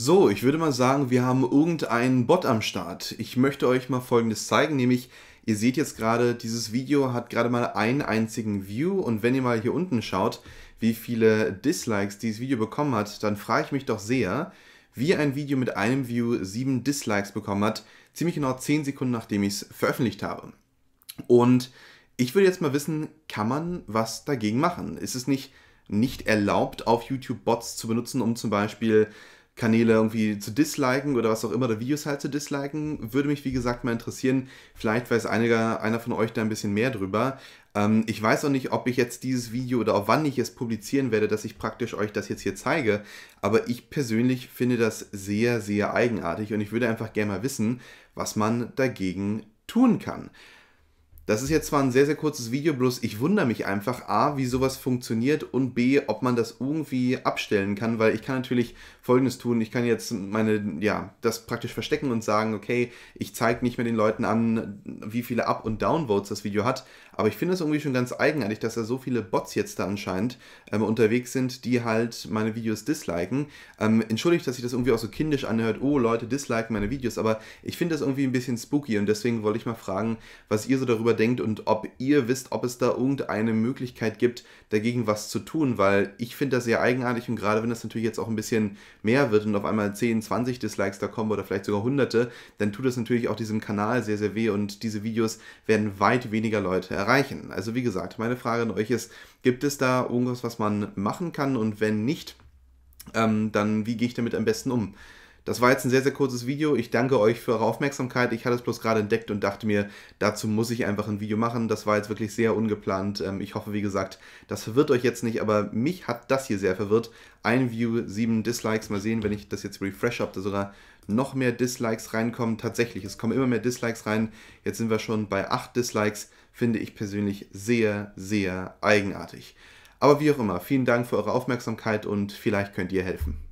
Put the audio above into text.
So, ich würde mal sagen, wir haben irgendeinen Bot am Start. Ich möchte euch mal folgendes zeigen, nämlich ihr seht jetzt gerade, dieses Video hat gerade mal einen einzigen View und wenn ihr mal hier unten schaut, wie viele Dislikes dieses Video bekommen hat, dann frage ich mich doch sehr, wie ein Video mit einem View sieben Dislikes bekommen hat, ziemlich genau zehn Sekunden nachdem ich es veröffentlicht habe. Und ich würde jetzt mal wissen, kann man was dagegen machen? Ist es nicht nicht erlaubt, auf YouTube Bots zu benutzen, um zum Beispiel Kanäle irgendwie zu disliken oder was auch immer, oder Videos halt zu disliken, würde mich wie gesagt mal interessieren. Vielleicht weiß einiger, einer von euch da ein bisschen mehr drüber. Ähm, ich weiß auch nicht, ob ich jetzt dieses Video oder auch wann ich es publizieren werde, dass ich praktisch euch das jetzt hier zeige, aber ich persönlich finde das sehr, sehr eigenartig und ich würde einfach gerne mal wissen, was man dagegen tun kann. Das ist jetzt zwar ein sehr, sehr kurzes Video, bloß ich wundere mich einfach A, wie sowas funktioniert und B, ob man das irgendwie abstellen kann, weil ich kann natürlich folgendes tun. Ich kann jetzt meine, ja, das praktisch verstecken und sagen, okay, ich zeige nicht mehr den Leuten an, wie viele Up- und Downvotes das Video hat, aber ich finde es irgendwie schon ganz eigenartig, dass da so viele Bots jetzt da anscheinend ähm, unterwegs sind, die halt meine Videos disliken. Ähm, entschuldigt, dass sich das irgendwie auch so kindisch anhört, oh, Leute disliken meine Videos, aber ich finde das irgendwie ein bisschen spooky und deswegen wollte ich mal fragen, was ihr so darüber denkt und ob ihr wisst, ob es da irgendeine Möglichkeit gibt, dagegen was zu tun, weil ich finde das sehr eigenartig und gerade wenn das natürlich jetzt auch ein bisschen mehr wird und auf einmal 10, 20 Dislikes da kommen oder vielleicht sogar hunderte, dann tut das natürlich auch diesem Kanal sehr, sehr weh und diese Videos werden weit weniger Leute erreichen. Also wie gesagt, meine Frage an euch ist, gibt es da irgendwas, was man machen kann und wenn nicht, ähm, dann wie gehe ich damit am besten um? Das war jetzt ein sehr, sehr kurzes Video. Ich danke euch für eure Aufmerksamkeit. Ich hatte es bloß gerade entdeckt und dachte mir, dazu muss ich einfach ein Video machen. Das war jetzt wirklich sehr ungeplant. Ähm, ich hoffe, wie gesagt, das verwirrt euch jetzt nicht, aber mich hat das hier sehr verwirrt. Ein View, sieben Dislikes. Mal sehen, wenn ich das jetzt refresh habe, da sogar noch mehr Dislikes reinkommen. Tatsächlich, es kommen immer mehr Dislikes rein. Jetzt sind wir schon bei acht Dislikes. Finde ich persönlich sehr, sehr eigenartig. Aber wie auch immer, vielen Dank für eure Aufmerksamkeit und vielleicht könnt ihr helfen.